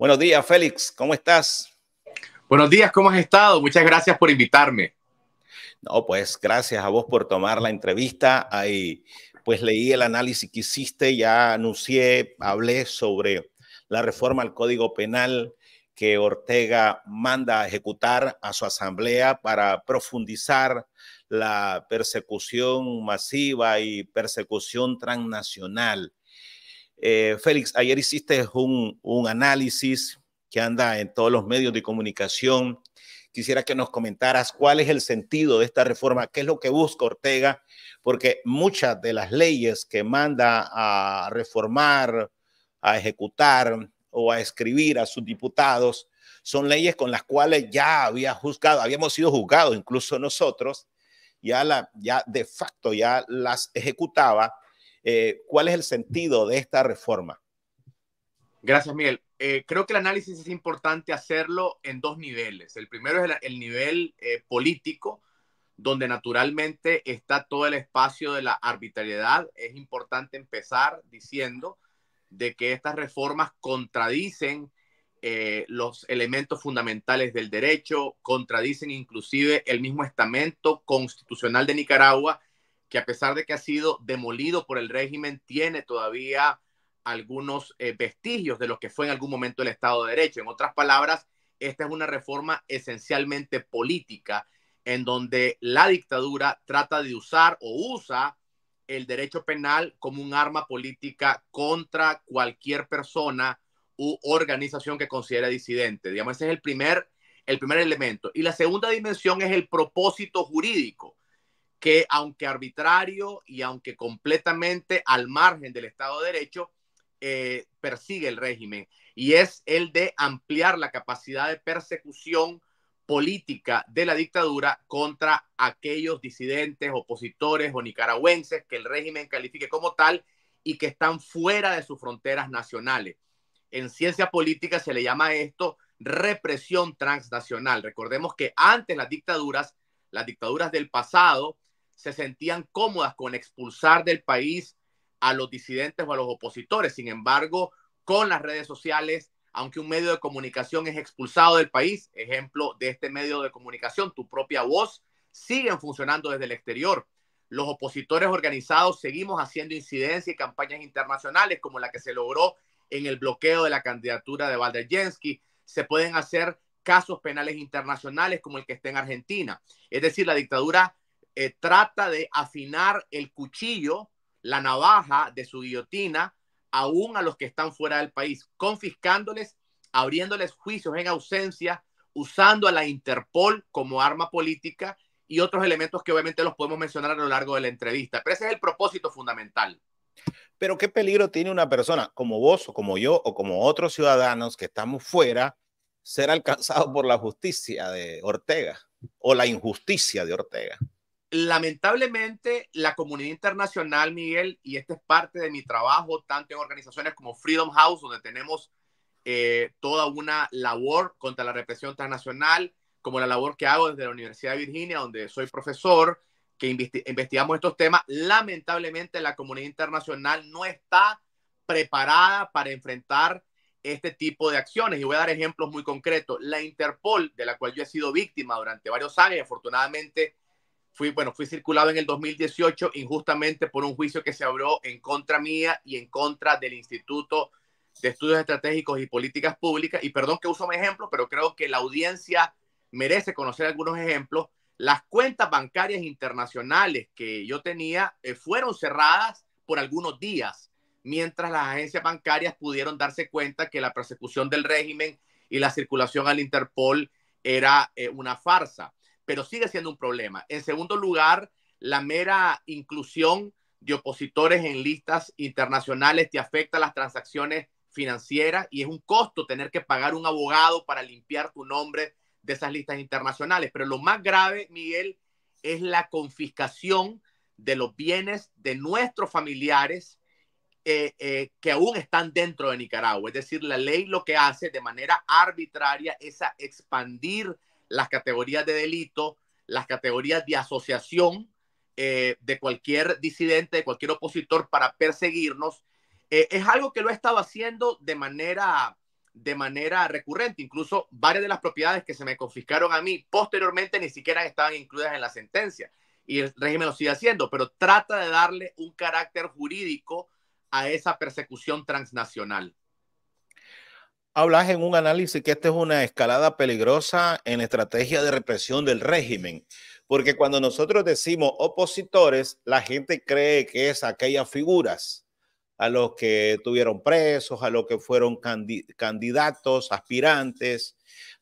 Buenos días, Félix, ¿cómo estás? Buenos días, ¿cómo has estado? Muchas gracias por invitarme. No, pues gracias a vos por tomar la entrevista. Ahí, pues leí el análisis que hiciste, ya anuncié, hablé sobre la reforma al Código Penal que Ortega manda a ejecutar a su asamblea para profundizar la persecución masiva y persecución transnacional eh, Félix, ayer hiciste un, análisis que anda en todos los medios de comunicación. Quisiera que nos comentaras cuál es el sentido de esta reforma, qué es lo que busca Ortega, porque muchas de las leyes que manda a reformar, a ejecutar o a escribir a sus diputados son leyes con las cuales ya había juzgado, habíamos sido juzgados incluso nosotros, ya, ya de facto ya las ejecutaba eh, ¿cuál es el sentido de esta reforma? Gracias, Miguel. Eh, creo que el análisis es importante hacerlo en dos niveles. El primero es el, nivel eh, político, donde naturalmente está todo el espacio de la arbitrariedad. Es importante empezar diciendo de que estas reformas contradicen los elementos fundamentales del derecho, contradicen inclusive el mismo estamento constitucional de Nicaragua que a pesar de que ha sido demolido por el régimen, tiene todavía algunos eh, vestigios de lo que fue en algún momento el Estado de Derecho. En otras palabras, esta es una reforma esencialmente política, en donde la dictadura trata de usar o usa el derecho penal como un arma política contra cualquier persona u organización que considere disidente. Digamos, ese es el primer, el primer elemento. Y la segunda dimensión es el propósito jurídico que aunque arbitrario y aunque completamente al margen del Estado de Derecho, eh, persigue el régimen y es el de ampliar la capacidad de persecución política de la dictadura contra aquellos disidentes, opositores o nicaragüenses que el régimen califique como tal y que están fuera de sus fronteras nacionales. En ciencia política se le llama esto represión transnacional. Recordemos que antes las dictaduras, las dictaduras del pasado, se sentían cómodas con expulsar del país a los disidentes o a los opositores. Sin embargo, con las redes sociales, aunque un medio de comunicación es expulsado del país, ejemplo de este medio de comunicación, tu propia voz, siguen funcionando desde el exterior. Los opositores organizados seguimos haciendo incidencia y campañas internacionales como la que se logró en el bloqueo de la candidatura de Jensky. Se pueden hacer casos penales internacionales como el que está en Argentina. Es decir, la dictadura eh, trata de afinar el cuchillo, la navaja de su guillotina, aún a los que están fuera del país, confiscándoles, abriéndoles juicios en ausencia, usando a la Interpol como arma política y otros elementos que obviamente los podemos mencionar a lo largo de la entrevista. Pero ese es el propósito fundamental. Pero qué peligro tiene una persona como vos o como yo o como otros ciudadanos que estamos fuera ser alcanzado por la justicia de Ortega o la injusticia de Ortega lamentablemente la comunidad internacional, Miguel, y este es parte de mi trabajo, tanto en organizaciones como Freedom House, donde tenemos eh, toda una labor contra la represión transnacional, como la labor que hago desde la Universidad de Virginia, donde soy profesor, que investigamos estos temas. Lamentablemente la comunidad internacional no está preparada para enfrentar este tipo de acciones. Y voy a dar ejemplos muy concretos. La Interpol, de la cual yo he sido víctima durante varios años, afortunadamente fui, bueno, fui circulado en el 2018 injustamente por un juicio que se abrió en contra mía y en contra del Instituto de Estudios Estratégicos y Políticas Públicas. Y perdón que uso mi ejemplo, pero creo que la audiencia merece conocer algunos ejemplos. Las cuentas bancarias internacionales que yo tenía eh, fueron cerradas por algunos días, mientras las agencias bancarias pudieron darse cuenta que la persecución del régimen y la circulación al Interpol era eh, una farsa pero sigue siendo un problema. En segundo lugar, la mera inclusión de opositores en listas internacionales te afecta a las transacciones financieras y es un costo tener que pagar un abogado para limpiar tu nombre de esas listas internacionales. Pero lo más grave, Miguel, es la confiscación de los bienes de nuestros familiares eh, eh, que aún están dentro de Nicaragua. Es decir, la ley lo que hace de manera arbitraria es expandir las categorías de delito, las categorías de asociación eh, de cualquier disidente, de cualquier opositor para perseguirnos, eh, es algo que lo ha estado haciendo de manera, de manera recurrente. Incluso varias de las propiedades que se me confiscaron a mí posteriormente ni siquiera estaban incluidas en la sentencia y el régimen lo sigue haciendo, pero trata de darle un carácter jurídico a esa persecución transnacional hablas en un análisis que esta es una escalada peligrosa en estrategia de represión del régimen, porque cuando nosotros decimos opositores, la gente cree que es aquellas figuras a los que tuvieron presos, a los que fueron candidatos, aspirantes,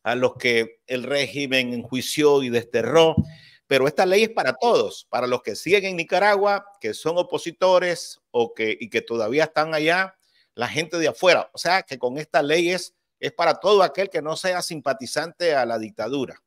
a los que el régimen enjuició y desterró. Pero esta ley es para todos, para los que siguen en Nicaragua, que son opositores o que, y que todavía están allá, la gente de afuera. O sea que con esta ley es, para todo aquel que no sea simpatizante a la dictadura.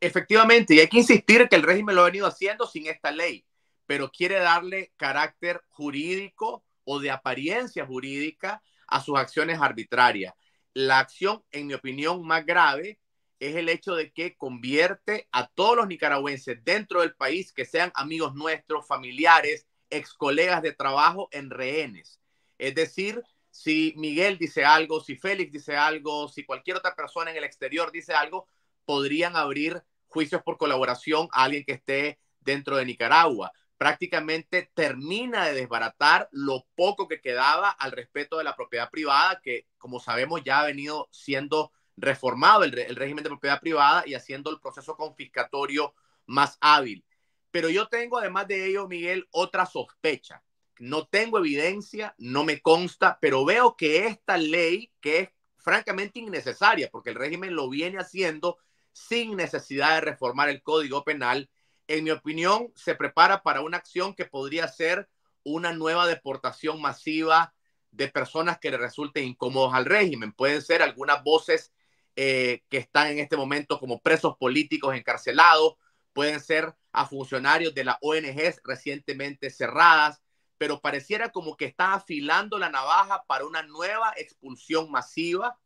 Efectivamente, y hay que insistir que el régimen lo ha venido haciendo sin esta ley, pero quiere darle carácter jurídico o de apariencia jurídica a sus acciones arbitrarias. La acción, en mi opinión, más grave es el hecho de que convierte a todos los nicaragüenses dentro del país que sean amigos nuestros, familiares, ex colegas de trabajo en rehenes. Es decir, si Miguel dice algo, si Félix dice algo, si cualquier otra persona en el exterior dice algo, podrían abrir juicios por colaboración a alguien que esté dentro de Nicaragua. Prácticamente termina de desbaratar lo poco que quedaba al respeto de la propiedad privada, que como sabemos ya ha venido siendo reformado el, el régimen de propiedad privada y haciendo el proceso confiscatorio más hábil. Pero yo tengo, además de ello, Miguel, otra sospecha no tengo evidencia, no me consta, pero veo que esta ley, que es francamente innecesaria, porque el régimen lo viene haciendo sin necesidad de reformar el Código Penal, en mi opinión, se prepara para una acción que podría ser una nueva deportación masiva de personas que le resulten incómodos al régimen. Pueden ser algunas voces eh, que están en este momento como presos políticos encarcelados, pueden ser a funcionarios de las ONGs recientemente cerradas, pero pareciera como que está afilando la navaja para una nueva expulsión masiva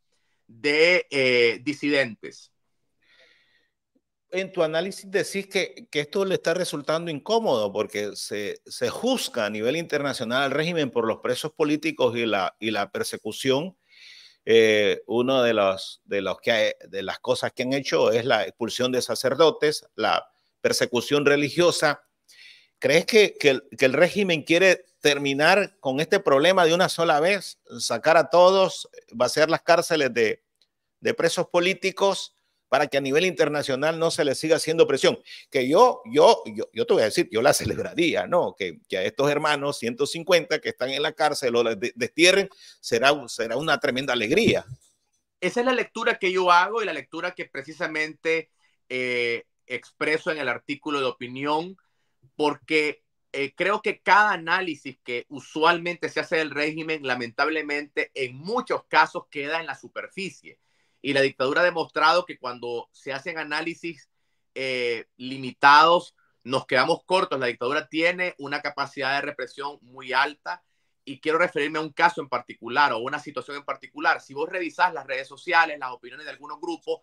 de eh, disidentes. En tu análisis decís que, esto le está resultando incómodo porque se, juzga a nivel internacional al régimen por los presos políticos y la, y la persecución. Eh, una de, los, de, los que de las cosas que han hecho es la expulsión de sacerdotes, la persecución religiosa, ¿Crees que, que, el régimen quiere terminar con este problema de una sola vez? Sacar a todos, vaciar las cárceles de, de presos políticos para que a nivel internacional no se les siga haciendo presión. Que yo, yo, yo, yo te voy a decir, yo la celebraría, ¿no? Que, que a estos hermanos 150 que están en la cárcel los destierren, será, será una tremenda alegría. Esa es la lectura que yo hago y la lectura que precisamente eh, expreso en el artículo de opinión porque eh, creo que cada análisis que usualmente se hace del régimen, lamentablemente, en muchos casos queda en la superficie. Y la dictadura ha demostrado que cuando se hacen análisis eh, limitados, nos quedamos cortos. La dictadura tiene una capacidad de represión muy alta y quiero referirme a un caso en particular o una situación en particular. Si vos revisás las redes sociales, las opiniones de algunos grupos,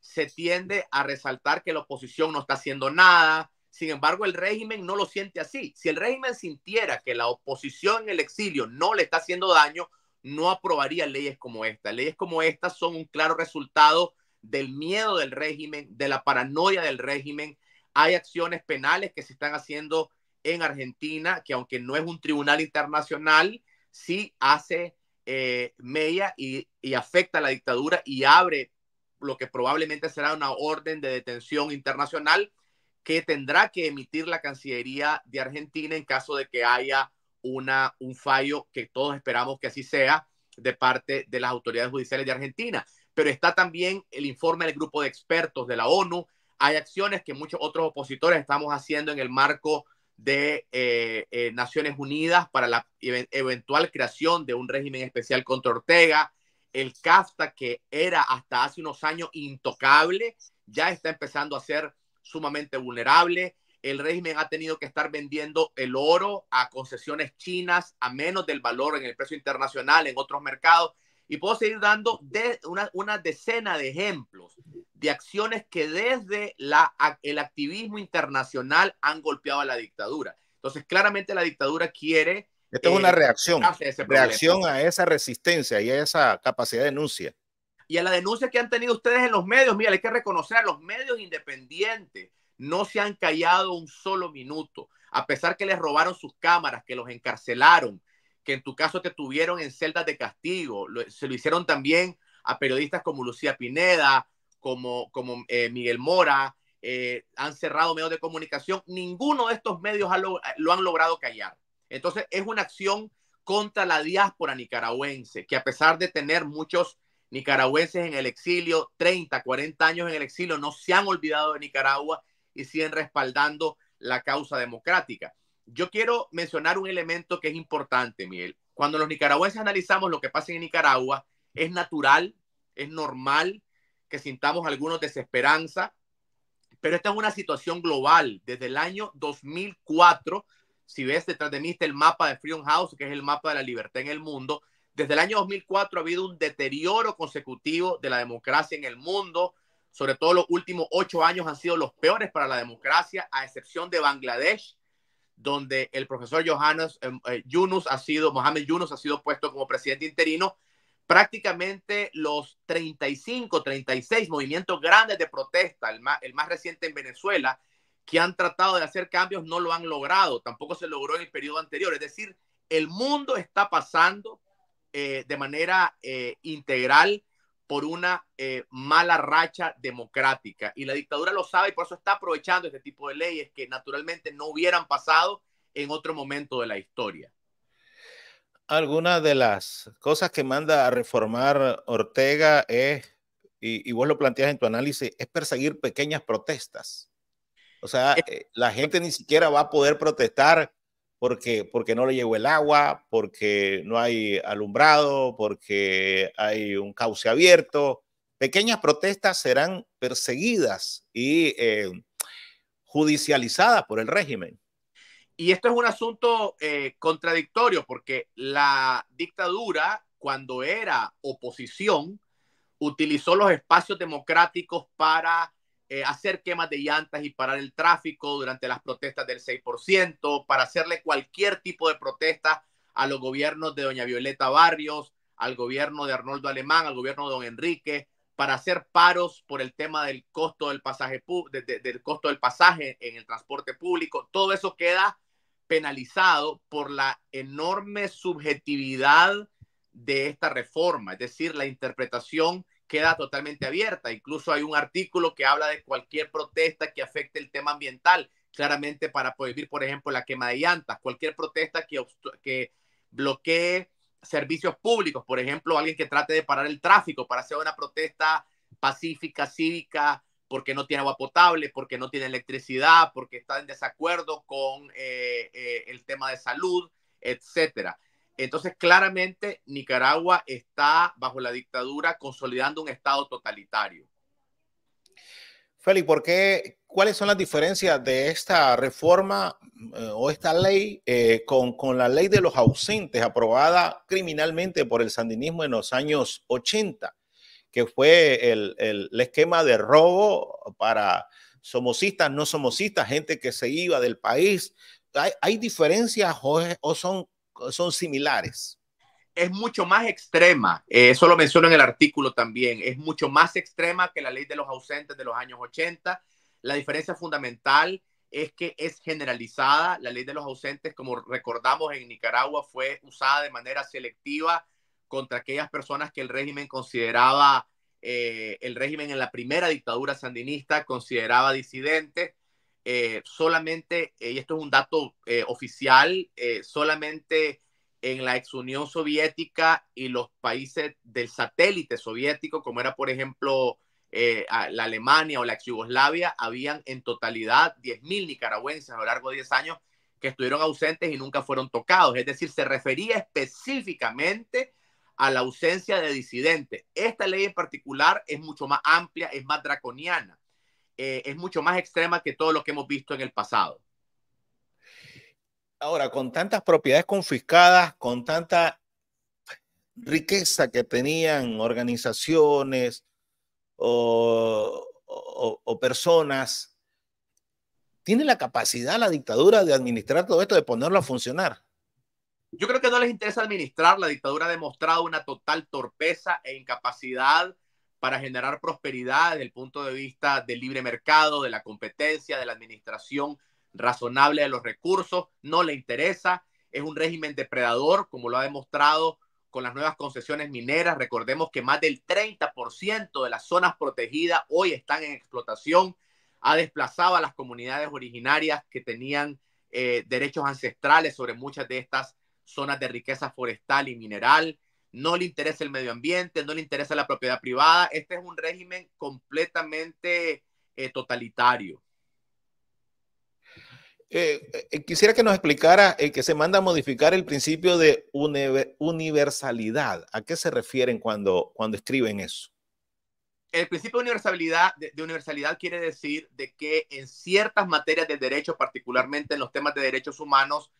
se tiende a resaltar que la oposición no está haciendo nada, sin embargo, el régimen no lo siente así. Si el régimen sintiera que la oposición en el exilio no le está haciendo daño, no aprobaría leyes como esta. Leyes como esta son un claro resultado del miedo del régimen, de la paranoia del régimen. Hay acciones penales que se están haciendo en Argentina, que aunque no es un tribunal internacional, sí hace eh, media y, y afecta a la dictadura y abre lo que probablemente será una orden de detención internacional que tendrá que emitir la Cancillería de Argentina en caso de que haya una, un fallo que todos esperamos que así sea de parte de las autoridades judiciales de Argentina. Pero está también el informe del grupo de expertos de la ONU. Hay acciones que muchos otros opositores estamos haciendo en el marco de eh, eh, Naciones Unidas para la eventual creación de un régimen especial contra Ortega. El CAFTA, que era hasta hace unos años intocable, ya está empezando a ser sumamente vulnerable. El régimen ha tenido que estar vendiendo el oro a concesiones chinas a menos del valor en el precio internacional, en otros mercados. Y puedo seguir dando de una, decena de ejemplos de acciones que desde la, el activismo internacional han golpeado a la dictadura. Entonces, claramente la dictadura quiere... Esto es una eh, reacción, reacción a esa resistencia y a esa capacidad de denuncia y a la denuncia que han tenido ustedes en los medios, mira, hay que reconocer, los medios independientes no se han callado un solo minuto, a pesar que les robaron sus cámaras, que los encarcelaron, que en tu caso te tuvieron en celdas de castigo, se lo hicieron también a periodistas como Lucía Pineda, como, como eh, Miguel Mora, eh, han cerrado medios de comunicación, ninguno de estos medios lo han logrado callar. Entonces es una acción contra la diáspora nicaragüense, que a pesar de tener muchos nicaragüenses en el exilio, 30, 40 años en el exilio, no se han olvidado de Nicaragua y siguen respaldando la causa democrática. Yo quiero mencionar un elemento que es importante, Miguel. Cuando los nicaragüenses analizamos lo que pasa en Nicaragua, es natural, es normal que sintamos algunos desesperanza, pero esta es una situación global. Desde el año 2004, si ves detrás de mí está el mapa de Freedom House, que es el mapa de la libertad en el mundo, desde el año 2004 ha habido un deterioro consecutivo de la democracia en el mundo. Sobre todo los últimos ocho años han sido los peores para la democracia, a excepción de Bangladesh, donde el profesor Johannes, em, eh, Yunus ha sido, Mohamed Yunus ha sido puesto como presidente interino. Prácticamente los 35, 36 movimientos grandes de protesta, el más, el más reciente en Venezuela, que han tratado de hacer cambios no lo han logrado, tampoco se logró en el periodo anterior. Es decir, el mundo está pasando eh, de manera eh, integral por una eh, mala racha democrática. Y la dictadura lo sabe y por eso está aprovechando este tipo de leyes que naturalmente no hubieran pasado en otro momento de la historia. Algunas de las cosas que manda a reformar Ortega es, y, y vos lo planteas en tu análisis, es perseguir pequeñas protestas. O sea, la gente ni siquiera va a poder protestar porque, porque no le llegó el agua, porque no hay alumbrado, porque hay un cauce abierto. Pequeñas protestas serán perseguidas y eh, judicializadas por el régimen. Y esto es un asunto eh, contradictorio porque la dictadura, cuando era oposición, utilizó los espacios democráticos para eh, hacer quemas de llantas y parar el tráfico durante las protestas del 6%, para hacerle cualquier tipo de protesta a los gobiernos de doña Violeta Barrios, al gobierno de Arnoldo Alemán, al gobierno de don Enrique, para hacer paros por el tema del costo del pasaje, del costo del pasaje en el transporte público. Todo eso queda penalizado por la enorme subjetividad de esta reforma, es decir, la interpretación queda totalmente abierta. Incluso hay un artículo que habla de cualquier protesta que afecte el tema ambiental, claramente para prohibir, por ejemplo, la quema de llantas, cualquier protesta que, que bloquee servicios públicos, por ejemplo, alguien que trate de parar el tráfico para hacer una protesta pacífica, cívica, porque no tiene agua potable, porque no tiene electricidad, porque está en desacuerdo con eh, eh, el tema de salud, etcétera. Entonces, claramente, Nicaragua está bajo la dictadura consolidando un Estado totalitario. Félix, ¿por ¿cuáles son las diferencias de esta reforma eh, o esta ley eh, con, la ley de los ausentes aprobada criminalmente por el sandinismo en los años 80, que fue el, esquema de robo para somocistas, no somocistas, gente que se iba del país? ¿Hay, diferencias o son son similares. Es mucho más extrema, eh, eso lo menciono en el artículo también, es mucho más extrema que la ley de los ausentes de los años 80. La diferencia fundamental es que es generalizada. La ley de los ausentes, como recordamos en Nicaragua, fue usada de manera selectiva contra aquellas personas que el régimen consideraba, eh, el régimen en la primera dictadura sandinista consideraba disidentes eh, solamente, y esto es un dato eh, oficial, eh, solamente en la ex Unión Soviética y los países del satélite soviético, como era por ejemplo la Alemania o la ex Yugoslavia, habían en totalidad 10.000 nicaragüenses a lo largo de 10 años que estuvieron ausentes y nunca fueron tocados. Es decir, se refería específicamente a la ausencia de disidentes. Esta ley en particular es mucho más amplia, es más draconiana. Eh, es mucho más extrema que todo lo que hemos visto en el pasado. Ahora, con tantas propiedades confiscadas, con tanta riqueza que tenían organizaciones o personas, ¿tiene la capacidad la dictadura de administrar todo esto, de ponerlo a funcionar? Yo creo que no les interesa administrar. La dictadura ha demostrado una total torpeza e incapacidad para generar prosperidad desde el punto de vista del libre mercado, de la competencia, de la administración razonable de los recursos, no le interesa, es un régimen depredador, como lo ha demostrado con las nuevas concesiones mineras. Recordemos que más del 30% de las zonas protegidas hoy están en explotación, ha desplazado a las comunidades originarias que tenían eh, derechos ancestrales sobre muchas de estas zonas de riqueza forestal y mineral no le interesa el medio ambiente, no le interesa la propiedad privada. Este es un régimen completamente eh, totalitario. Eh, eh, quisiera que nos explicara que se manda a modificar el principio de universalidad. ¿A qué se refieren cuando, cuando escriben eso? El principio de universalidad, universalidad quiere decir de que en ciertas materias de derecho, particularmente en los temas de derechos humanos,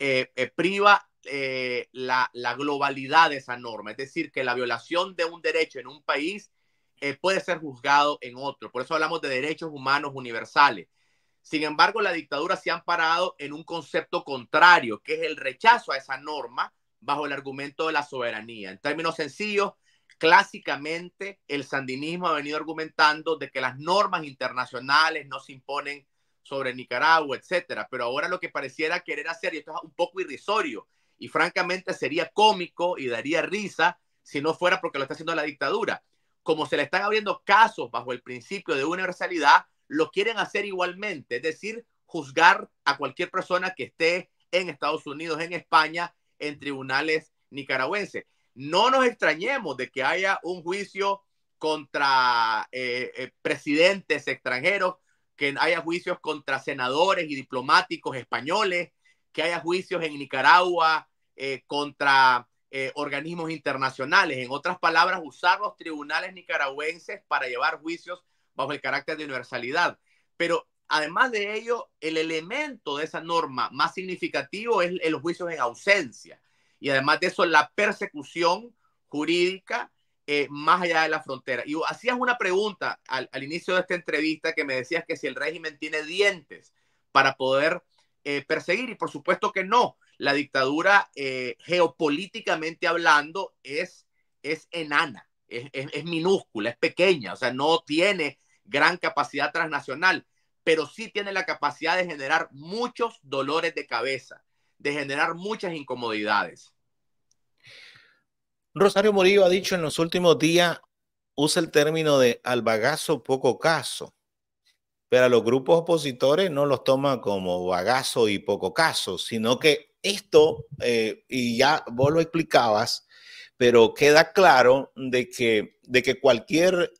eh, eh, priva eh, la, la, globalidad de esa norma. Es decir, que la violación de un derecho en un país puede ser juzgado en otro. Por eso hablamos de derechos humanos universales. Sin embargo, la dictadura se ha parado en un concepto contrario, que es el rechazo a esa norma bajo el argumento de la soberanía. En términos sencillos, clásicamente el sandinismo ha venido argumentando de que las normas internacionales no se imponen sobre Nicaragua, etcétera. Pero ahora lo que pareciera querer hacer, y esto es un poco irrisorio, y francamente sería cómico y daría risa si no fuera porque lo está haciendo la dictadura. Como se le están abriendo casos bajo el principio de universalidad, lo quieren hacer igualmente, es decir, juzgar a cualquier persona que esté en Estados Unidos, en España, en tribunales nicaragüenses. No nos extrañemos de que haya un juicio contra eh, eh, presidentes extranjeros que haya juicios contra senadores y diplomáticos españoles, que haya juicios en Nicaragua eh, contra eh, organismos internacionales. En otras palabras, usar los tribunales nicaragüenses para llevar juicios bajo el carácter de universalidad. Pero además de ello, el elemento de esa norma más significativo es los juicios en ausencia. Y además de eso, la persecución jurídica más allá de la frontera. Y hacías una pregunta al, inicio de esta entrevista que me decías que si el régimen tiene dientes para poder eh, perseguir, y por supuesto que no, la dictadura eh, geopolíticamente hablando es, es enana, es, es, minúscula, es pequeña, o sea, no tiene gran capacidad transnacional, pero sí tiene la capacidad de generar muchos dolores de cabeza, de generar muchas incomodidades. Rosario Morillo ha dicho en los últimos días, usa el término de bagazo poco caso, pero a los grupos opositores no los toma como bagazo y poco caso, sino que esto, eh, y ya vos lo explicabas, pero queda claro de que, de que cualquier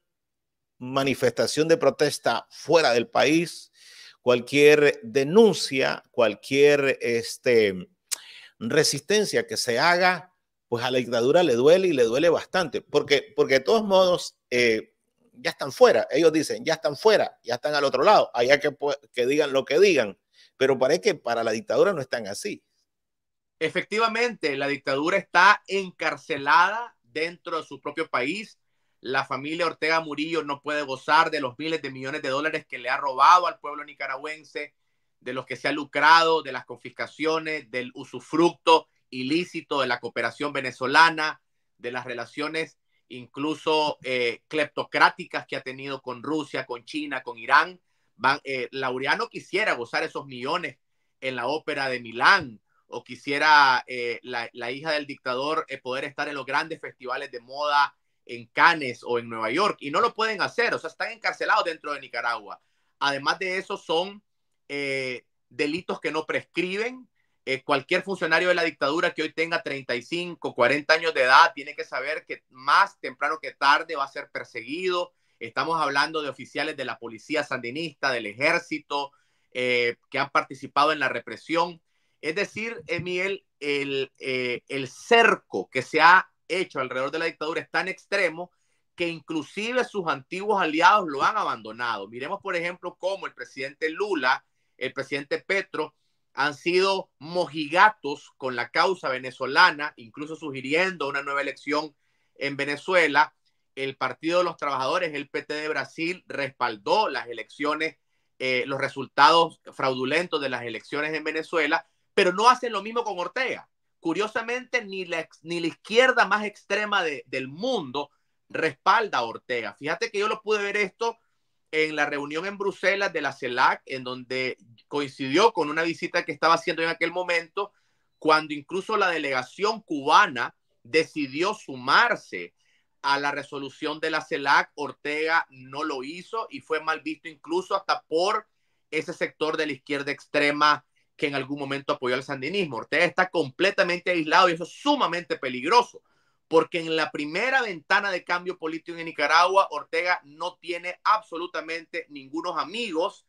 manifestación de protesta fuera del país, cualquier denuncia, cualquier este, resistencia que se haga, pues a la dictadura le duele y le duele bastante, porque, porque de todos modos eh, ya están fuera, ellos dicen, ya están fuera, ya están al otro lado, allá que, que digan lo que digan, pero parece que para la dictadura no están así. Efectivamente, la dictadura está encarcelada dentro de su propio país. La familia Ortega Murillo no puede gozar de los miles de millones de dólares que le ha robado al pueblo nicaragüense, de los que se ha lucrado, de las confiscaciones, del usufructo ilícito de la cooperación venezolana, de las relaciones incluso eh, cleptocráticas que ha tenido con Rusia, con China, con Irán. Van, eh, Laureano quisiera gozar esos millones en la ópera de Milán o quisiera eh, la, la, hija del dictador poder estar en los grandes festivales de moda en Cannes o en Nueva York y no lo pueden hacer, o sea, están encarcelados dentro de Nicaragua. Además de eso, son delitos que no prescriben, eh, cualquier funcionario de la dictadura que hoy tenga 35, 40 años de edad, tiene que saber que más temprano que tarde va a ser perseguido. Estamos hablando de oficiales de la policía sandinista, del ejército, eh, que han participado en la represión. Es decir, Emiel el, eh, el cerco que se ha hecho alrededor de la dictadura es tan extremo que inclusive sus antiguos aliados lo han abandonado. Miremos, por ejemplo, cómo el presidente Lula, el presidente Petro, han sido mojigatos con la causa venezolana, incluso sugiriendo una nueva elección en Venezuela. El Partido de los Trabajadores, el PT de Brasil, respaldó las elecciones, eh, los resultados fraudulentos de las elecciones en Venezuela, pero no hacen lo mismo con Ortega. Curiosamente, ni la, ni la izquierda más extrema del mundo respalda a Ortega. Fíjate que yo lo pude ver esto en la reunión en Bruselas de la CELAC, en donde coincidió con una visita que estaba haciendo en aquel momento, cuando incluso la delegación cubana decidió sumarse a la resolución de la CELAC, Ortega no lo hizo y fue mal visto incluso hasta por ese sector de la izquierda extrema que en algún momento apoyó al sandinismo. Ortega está completamente aislado y eso es sumamente peligroso porque en la primera ventana de cambio político en Nicaragua, Ortega no tiene absolutamente ningunos amigos.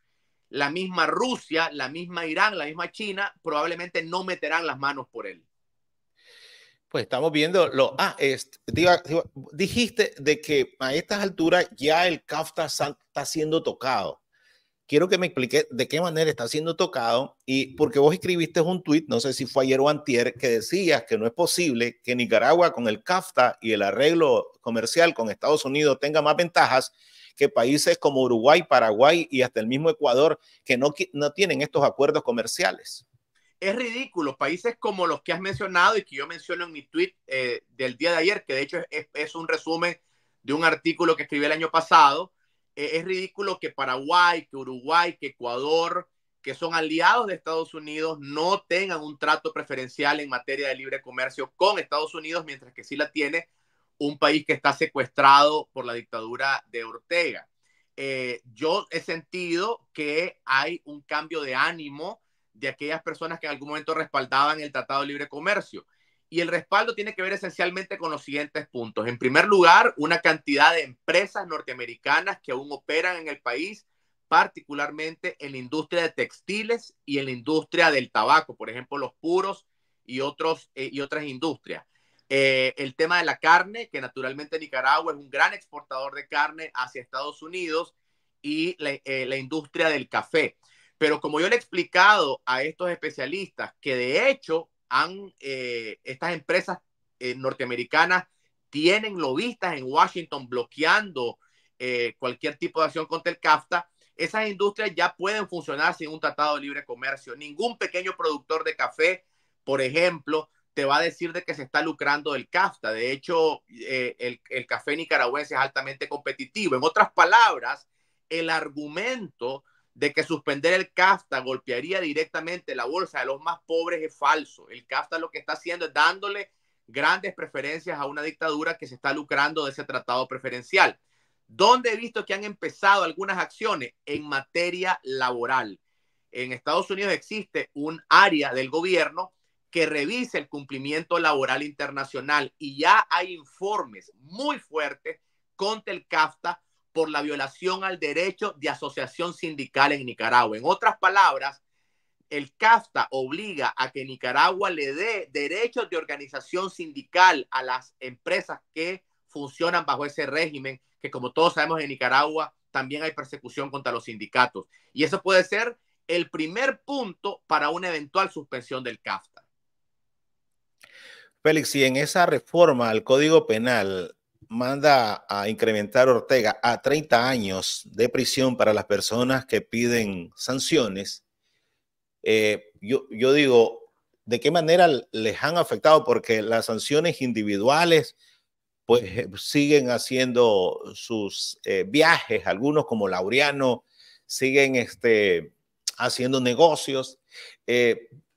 La misma Rusia, la misma Irán, la misma China probablemente no meterán las manos por él. Pues estamos viendo lo. Ah, dijiste de que a estas alturas ya el CAF está siendo tocado quiero que me explique de qué manera está siendo tocado y porque vos escribiste un tuit, no sé si fue ayer o antier, que decías que no es posible que Nicaragua con el CAFTA y el arreglo comercial con Estados Unidos tenga más ventajas que países como Uruguay, Paraguay y hasta el mismo Ecuador que no, no tienen estos acuerdos comerciales. Es ridículo, países como los que has mencionado y que yo menciono en mi tweet eh, del día de ayer, que de hecho es, es un resumen de un artículo que escribí el año pasado, e-, es ridículo que Paraguay, que Uruguay, que Ecuador, que son aliados de Estados Unidos, no tengan un trato preferencial en materia de libre comercio con Estados Unidos, mientras que sí la tiene un país que está secuestrado por la dictadura de Ortega. Eh, yo he sentido que hay un cambio de ánimo de aquellas personas que en algún momento respaldaban el Tratado de Libre Comercio. Y el respaldo tiene que ver esencialmente con los siguientes puntos. En primer lugar, una cantidad de empresas norteamericanas que aún operan en el país, particularmente en la industria de textiles y en la industria del tabaco, por ejemplo, los puros y, otros, eh, y otras industrias. Eh, el tema de la carne, que naturalmente Nicaragua es un gran exportador de carne hacia Estados Unidos y la eh, industria del café. Pero como yo le he explicado a estos especialistas, que de hecho eh, estas empresas eh, norteamericanas tienen lobistas en Washington bloqueando eh, cualquier tipo de acción contra el CAFTA, esas industrias ya pueden funcionar sin un tratado de libre comercio. Ningún pequeño productor de café, por ejemplo, te va a decir de que se está lucrando del CAFTA. De hecho, el café nicaragüense es altamente competitivo. En otras palabras, el argumento de que suspender el CAFTA golpearía directamente la bolsa de los más pobres es falso. El CAFTA lo que está haciendo es dándole grandes preferencias a una dictadura que se está lucrando de ese tratado preferencial. ¿Dónde he visto que han empezado algunas acciones? En materia laboral. En Estados Unidos existe un área del gobierno que revise el cumplimiento laboral internacional y ya hay informes muy fuertes contra el CAFTA por la violación al derecho de asociación sindical en Nicaragua. En otras palabras, el CAFTA obliga a que Nicaragua le dé derechos de organización sindical a las empresas que funcionan bajo ese régimen, que como todos sabemos en Nicaragua también hay persecución contra los sindicatos. Y eso puede ser el primer punto para una eventual suspensión del CAFTA. Félix, y en esa reforma al Código Penal, manda a incrementar Ortega a 30 años de prisión para las personas que piden sanciones, eh, yo, digo, ¿de qué manera les han afectado? Porque las sanciones individuales, pues eh, siguen haciendo sus eh, viajes, algunos como Laureano, siguen este, haciendo negocios,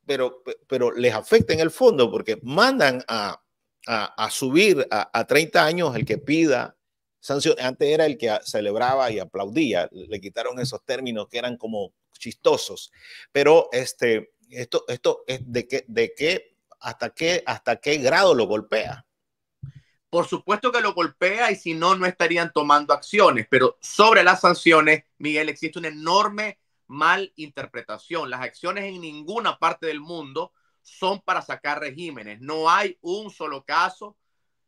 pero, pero les afecta en el fondo porque mandan a a, subir a, 30 años el que pida sanción. Antes era el que celebraba y aplaudía, le quitaron esos términos que eran como chistosos, pero este, esto, esto es de qué, de qué, hasta qué, hasta qué grado lo golpea. Por supuesto que lo golpea y si no, no estarían tomando acciones, pero sobre las sanciones, Miguel, existe una enorme malinterpretación Las acciones en ninguna parte del mundo son para sacar regímenes. No hay un solo caso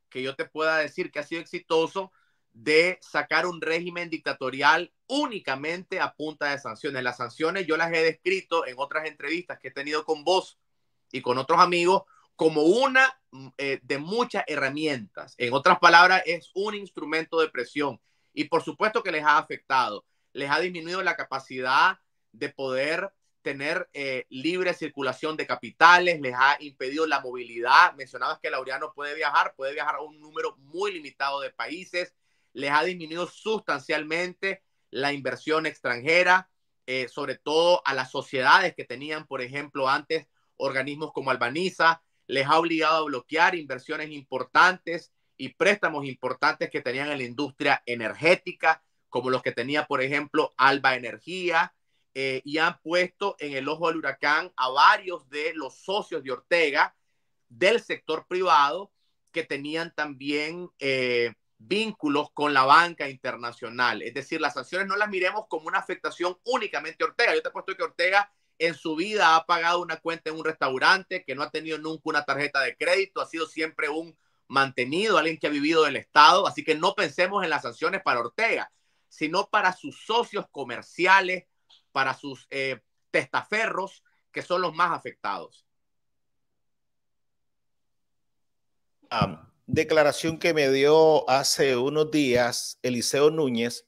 que yo te pueda decir que ha sido exitoso de sacar un régimen dictatorial únicamente a punta de sanciones. Las sanciones yo las he descrito en otras entrevistas que he tenido con vos y con otros amigos como una mm, eh, de muchas herramientas. En otras palabras, es un instrumento de presión y por supuesto que les ha afectado, les ha disminuido la capacidad de poder tener eh, libre circulación de capitales, les ha impedido la movilidad. Mencionabas que Laureano puede viajar, puede viajar a un número muy limitado de países, les ha disminuido sustancialmente la inversión extranjera, eh, sobre todo a las sociedades que tenían, por ejemplo, antes organismos como Albaniza, les ha obligado a bloquear inversiones importantes y préstamos importantes que tenían en la industria energética, como los que tenía, por ejemplo, Alba Energía, eh, y han puesto en el ojo del huracán a varios de los socios de Ortega del sector privado que tenían también eh, vínculos con la banca internacional. Es decir, las sanciones no las miremos como una afectación únicamente a Ortega. Yo te puesto que Ortega en su vida ha pagado una cuenta en un restaurante, que no ha tenido nunca una tarjeta de crédito, ha sido siempre un mantenido, alguien que ha vivido del Estado. Así que no pensemos en las sanciones para Ortega, sino para sus socios comerciales, para sus eh, testaferros, que son los más afectados. declaración que me dio hace unos días Eliseo Núñez,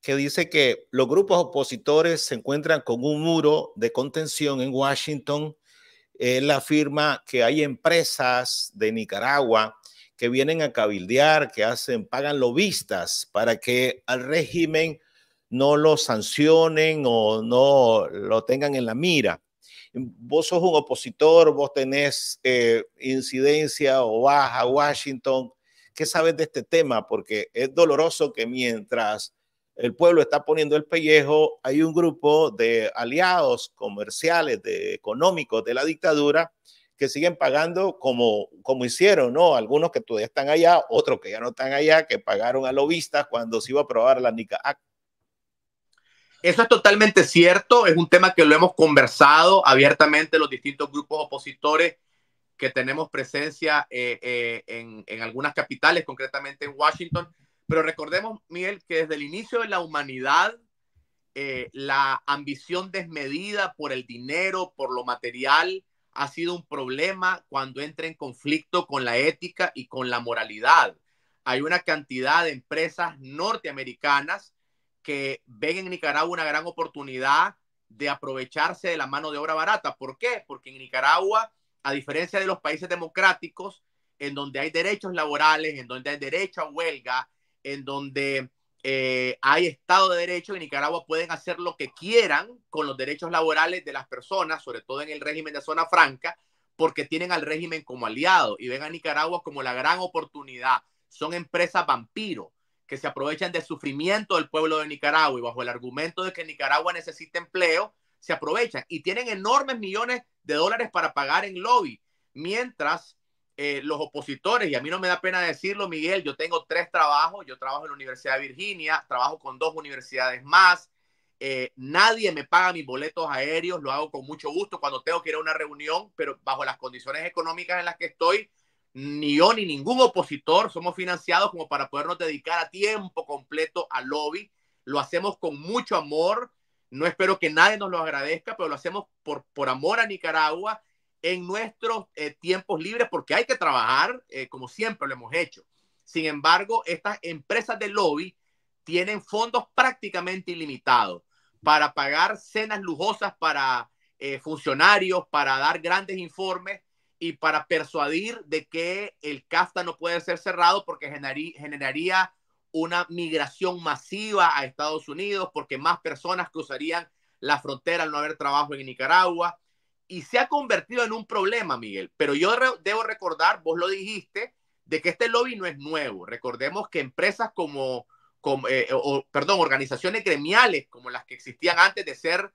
que dice que los grupos opositores se encuentran con un muro de contención en Washington. la firma que hay empresas de Nicaragua que vienen a cabildear, que hacen, pagan lobistas para que al régimen no lo sancionen o no lo tengan en la mira. Vos sos un opositor, vos tenés eh, incidencia o vas a Washington. ¿Qué sabes de este tema? Porque es doloroso que mientras el pueblo está poniendo el pellejo, hay un grupo de aliados comerciales, de económicos de la dictadura que siguen pagando como, como hicieron, ¿no? Algunos que todavía están allá, otros que ya no están allá, que pagaron a lobistas cuando se iba a aprobar la NICA Act. Eso es totalmente cierto, es un tema que lo hemos conversado abiertamente los distintos grupos opositores que tenemos presencia eh, eh, en, algunas capitales, concretamente en Washington. Pero recordemos, Miguel, que desde el inicio de la humanidad, eh, la ambición desmedida por el dinero, por lo material, ha sido un problema cuando entra en conflicto con la ética y con la moralidad. Hay una cantidad de empresas norteamericanas que ven en Nicaragua una gran oportunidad de aprovecharse de la mano de obra barata. ¿Por qué? Porque en Nicaragua, a diferencia de los países democráticos, en donde hay derechos laborales, en donde hay derecho a huelga, en donde eh, hay Estado de Derecho, en Nicaragua pueden hacer lo que quieran con los derechos laborales de las personas, sobre todo en el régimen de zona franca, porque tienen al régimen como aliado y ven a Nicaragua como la gran oportunidad. Son empresas vampiro que se aprovechan del sufrimiento del pueblo de Nicaragua y bajo el argumento de que Nicaragua necesita empleo, se aprovechan y tienen enormes millones de dólares para pagar en lobby, mientras eh, los opositores, y a mí no me da pena decirlo, Miguel, yo tengo tres trabajos, yo trabajo en la Universidad de Virginia, trabajo con dos universidades más, eh, nadie me paga mis boletos aéreos, lo hago con mucho gusto cuando tengo que ir a una reunión, pero bajo las condiciones económicas en las que estoy, ni yo ni ningún opositor somos financiados como para podernos dedicar a tiempo completo al lobby. Lo hacemos con mucho amor. No espero que nadie nos lo agradezca, pero lo hacemos por, por amor a Nicaragua en nuestros eh, tiempos libres porque hay que trabajar eh, como siempre lo hemos hecho. Sin embargo, estas empresas de lobby tienen fondos prácticamente ilimitados para pagar cenas lujosas para eh, funcionarios, para dar grandes informes y para persuadir de que el CAFTA no puede ser cerrado porque generaría, una migración masiva a Estados Unidos porque más personas cruzarían la frontera al no haber trabajo en Nicaragua. Y se ha convertido en un problema, Miguel. Pero yo debo recordar, vos lo dijiste, de que este lobby no es nuevo. Recordemos que empresas como, eh, perdón, organizaciones gremiales como las que existían antes de ser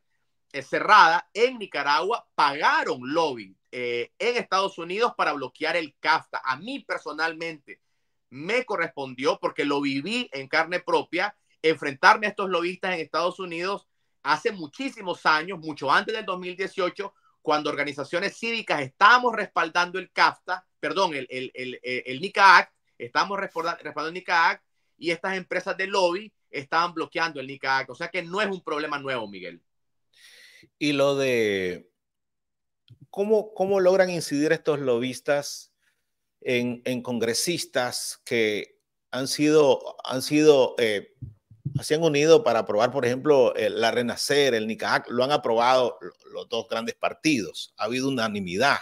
eh, cerrada en Nicaragua pagaron lobby eh, en Estados Unidos para bloquear el CAFTA. A mí personalmente me correspondió porque lo viví en carne propia, enfrentarme a estos lobistas en Estados Unidos hace muchísimos años, mucho antes del 2018, cuando organizaciones cívicas estábamos respaldando el CAFTA, perdón, el, el, NICA Act, estábamos respaldando el NICA Act y estas empresas de lobby estaban bloqueando el NICA Act. O sea que no es un problema nuevo, Miguel. Y lo de ¿Cómo, logran incidir estos lobistas en, congresistas que han sido, han sido eh, se han unido para aprobar, por ejemplo, la Renacer, el NICAC, lo han aprobado los dos grandes partidos, ha habido unanimidad.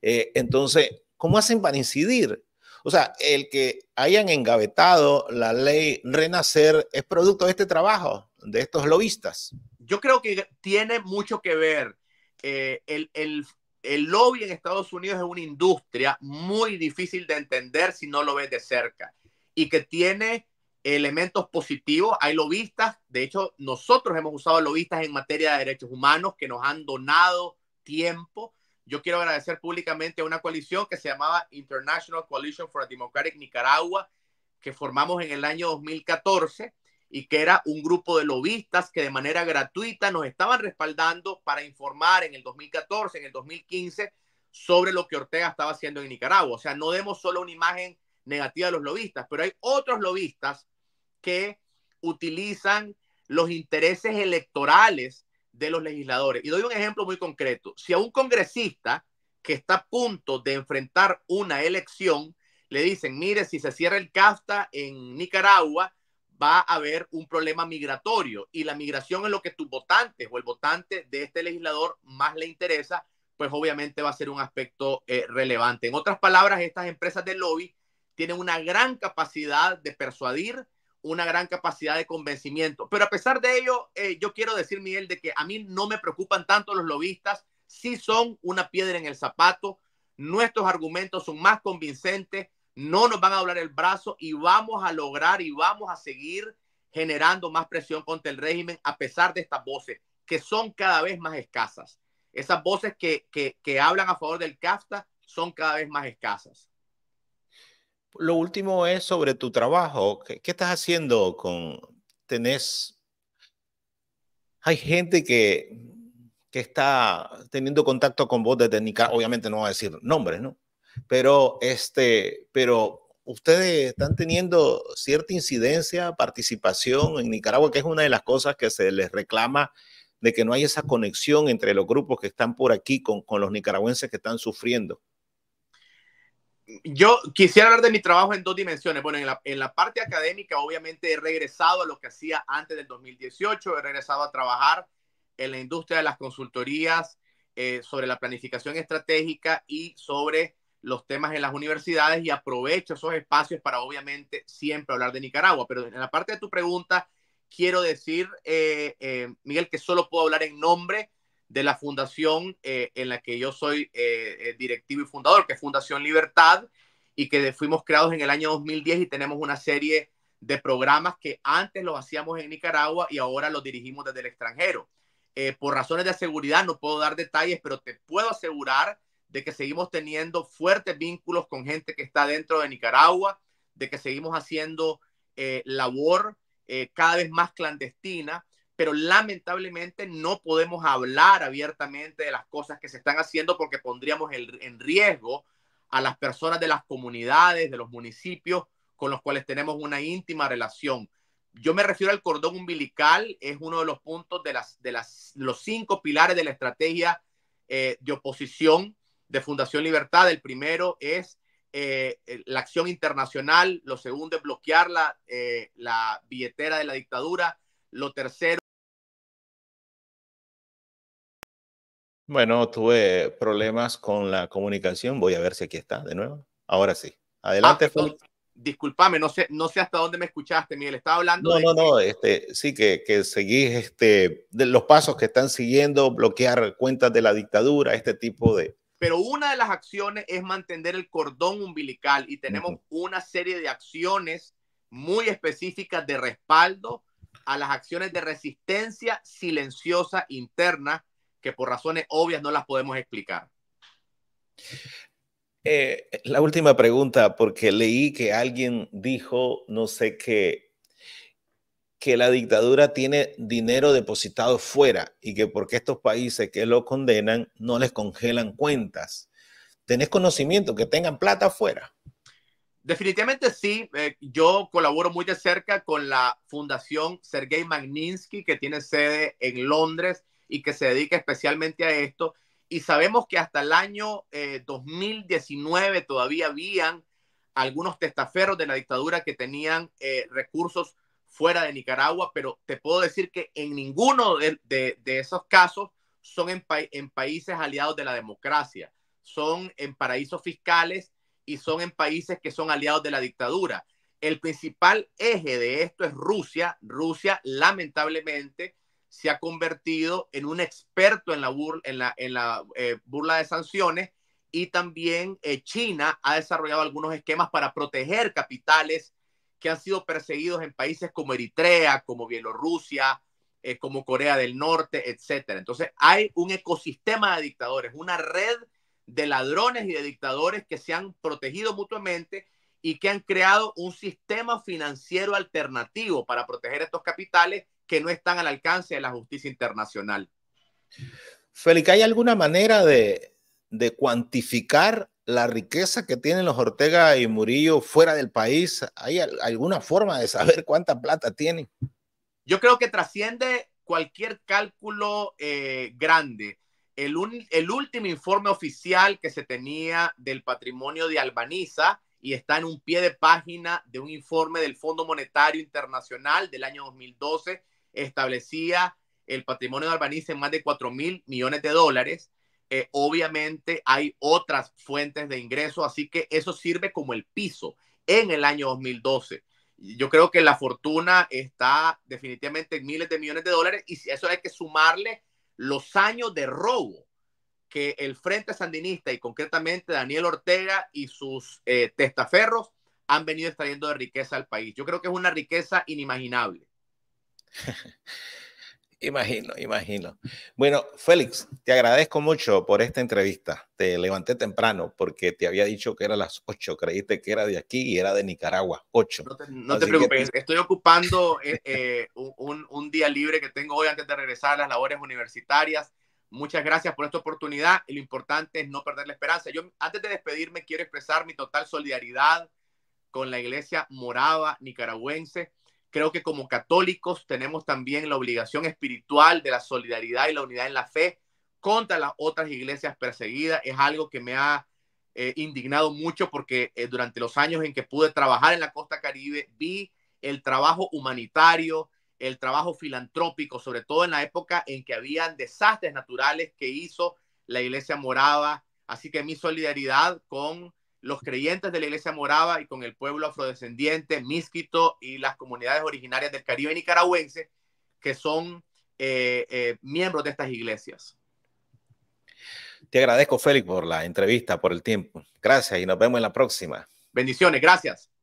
Eh, entonces, ¿cómo hacen para incidir? O sea, el que hayan engavetado la ley Renacer es producto de este trabajo, de estos lobistas. Yo creo que tiene mucho que ver eh, el, el, el lobby en Estados Unidos es una industria muy difícil de entender si no lo ves de cerca y que tiene elementos positivos. Hay lobistas, de hecho, nosotros hemos usado lobistas en materia de derechos humanos que nos han donado tiempo. Yo quiero agradecer públicamente a una coalición que se llamaba International Coalition for a Democratic Nicaragua, que formamos en el año 2014 y que era un grupo de lobistas que de manera gratuita nos estaban respaldando para informar en el 2014, en el 2015, sobre lo que Ortega estaba haciendo en Nicaragua. O sea, no demos solo una imagen negativa de los lobistas, pero hay otros lobistas que utilizan los intereses electorales de los legisladores. Y doy un ejemplo muy concreto. Si a un congresista que está a punto de enfrentar una elección, le dicen, mire, si se cierra el CAFTA en Nicaragua, va a haber un problema migratorio y la migración es lo que tus votantes o el votante de este legislador más le interesa, pues obviamente va a ser un aspecto eh, relevante. En otras palabras, estas empresas de lobby tienen una gran capacidad de persuadir, una gran capacidad de convencimiento. Pero a pesar de ello, eh, yo quiero decir, Miguel, de que a mí no me preocupan tanto los lobistas, sí son una piedra en el zapato, nuestros argumentos son más convincentes no nos van a doblar el brazo y vamos a lograr y vamos a seguir generando más presión contra el régimen a pesar de estas voces que son cada vez más escasas. Esas voces que, hablan a favor del CAFTA son cada vez más escasas. Lo último es sobre tu trabajo. ¿Qué, estás haciendo con... tenés... Hay gente que, está teniendo contacto con vos de técnica. obviamente no va a decir nombres, ¿no? Pero, este, pero ustedes están teniendo cierta incidencia, participación en Nicaragua, que es una de las cosas que se les reclama de que no hay esa conexión entre los grupos que están por aquí con, con los nicaragüenses que están sufriendo. Yo quisiera hablar de mi trabajo en dos dimensiones. Bueno, en la, en la parte académica, obviamente he regresado a lo que hacía antes del 2018, he regresado a trabajar en la industria de las consultorías eh, sobre la planificación estratégica y sobre los temas en las universidades y aprovecho esos espacios para obviamente siempre hablar de Nicaragua. Pero en la parte de tu pregunta, quiero decir, eh, eh, Miguel, que solo puedo hablar en nombre de la fundación eh, en la que yo soy directivo y fundador, que es Fundación Libertad, y que fuimos creados en el año 2010 y tenemos una serie de programas que antes los hacíamos en Nicaragua y ahora los dirigimos desde el extranjero. por razones de seguridad no puedo dar detalles, pero te puedo asegurar de que seguimos teniendo fuertes vínculos con gente que está dentro de Nicaragua, de que seguimos haciendo eh, labor eh, cada vez más clandestina, pero lamentablemente no podemos hablar abiertamente de las cosas que se están haciendo porque pondríamos en riesgo a las personas de las comunidades, de los municipios con los cuales tenemos una íntima relación. Yo me refiero al cordón umbilical, es uno de los puntos de, las, de las, los cinco pilares de la estrategia eh, de oposición de Fundación Libertad. El primero es eh, la acción internacional, lo segundo es bloquear la, eh, la billetera de la dictadura, lo tercero... Bueno, tuve problemas con la comunicación, voy a ver si aquí está de nuevo. Ahora sí, adelante. Ah, disculpame, no sé, no sé hasta dónde me escuchaste, Miguel, estaba hablando. No, no, no, este, sí que, que seguís este, los pasos que están siguiendo, bloquear cuentas de la dictadura, este tipo de, pero una de las acciones es mantener el cordón umbilical y tenemos una serie de acciones muy específicas de respaldo a las acciones de resistencia silenciosa interna que por razones obvias no las podemos explicar. Eh, la última pregunta, porque leí que alguien dijo, no sé qué, que la dictadura tiene dinero depositado fuera y que porque estos países que lo condenan no les congelan cuentas. ¿Tenés conocimiento que tengan plata fuera Definitivamente sí. Eh, yo colaboro muy de cerca con la Fundación Sergei Magninsky, que tiene sede en Londres y que se dedica especialmente a esto. Y sabemos que hasta el año 2019 eh, todavía habían algunos testaferros de la dictadura que tenían eh, recursos fuera de Nicaragua, pero te puedo decir que en ninguno de, de, esos casos son en, en países aliados de la democracia, son en paraísos fiscales y son en países que son aliados de la dictadura. El principal eje de esto es Rusia. Rusia lamentablemente se ha convertido en un experto en la, burla, en en la eh, burla de sanciones y también eh, China ha desarrollado algunos esquemas para proteger capitales que han sido perseguidos en países como Eritrea, como Bielorrusia, eh, como Corea del Norte, etcétera. Entonces, hay un ecosistema de dictadores, una red de ladrones y de dictadores que se han protegido mutuamente y que han creado un sistema financiero alternativo para proteger estos capitales que no están al alcance de la justicia internacional. Félix, ¿hay alguna manera de cuantificar la riqueza que tienen los Ortega y Murillo fuera del país? ¿Hay alguna forma de saber cuánta plata tienen? Yo creo que trasciende cualquier cálculo eh, grande. El, el último informe oficial que se tenía del patrimonio de Albaniza y está en un pie de página de un informe del Fondo Monetario Internacional del año 2012, establecía el patrimonio de Albaniza en más de 4 mil millones de dólares. Eh, obviamente hay otras fuentes de ingreso, así que eso sirve como el piso en el año 2012. Yo creo que la fortuna está definitivamente en miles de millones de dólares y eso hay que sumarle los años de robo que el Frente Sandinista y concretamente Daniel Ortega y sus eh, testaferros han venido extrayendo de riqueza al país. Yo creo que es una riqueza inimaginable. Imagino, imagino. Bueno, Félix, te agradezco mucho por esta entrevista. Te levanté temprano porque te había dicho que era las 8, creíste que era de aquí y era de Nicaragua, 8. No te, preocupes, estoy ocupando eh, eh, un, día libre que tengo hoy antes de regresar a las labores universitarias. Muchas gracias por esta oportunidad lo importante es no perder la esperanza. Yo antes de despedirme quiero expresar mi total solidaridad con la iglesia morava nicaragüense Creo que como católicos tenemos también la obligación espiritual de la solidaridad y la unidad en la fe contra las otras iglesias perseguidas. Es algo que me ha eh, indignado mucho porque eh, durante los años en que pude trabajar en la costa caribe vi el trabajo humanitario, el trabajo filantrópico, sobre todo en la época en que habían desastres naturales que hizo la iglesia morada. Así que mi solidaridad con los creyentes de la Iglesia Morava y con el pueblo afrodescendiente, misquito y las comunidades originarias del Caribe nicaragüense que son eh, eh, miembros de estas iglesias. Te agradezco, Félix, por la entrevista, por el tiempo. Gracias y nos vemos en la próxima. Bendiciones, gracias.